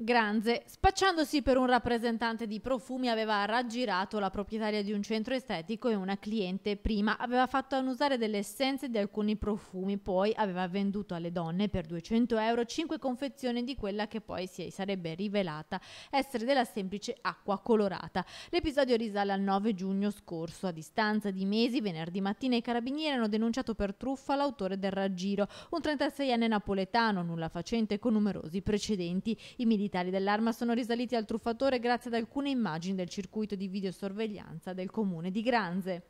Granze, spacciandosi per un rappresentante di profumi, aveva raggirato la proprietaria di un centro estetico e una cliente. Prima aveva fatto annusare delle essenze di alcuni profumi, poi aveva venduto alle donne per 200 euro 5 confezioni di quella che poi si sarebbe rivelata essere della semplice acqua colorata. L'episodio risale al 9 giugno scorso. A distanza di mesi, venerdì mattina i carabinieri hanno denunciato per truffa l'autore del raggiro, un 36enne napoletano, nulla facente con numerosi precedenti. I militari militari dell'arma sono risaliti al truffatore grazie ad alcune immagini del circuito di videosorveglianza del comune di Granze.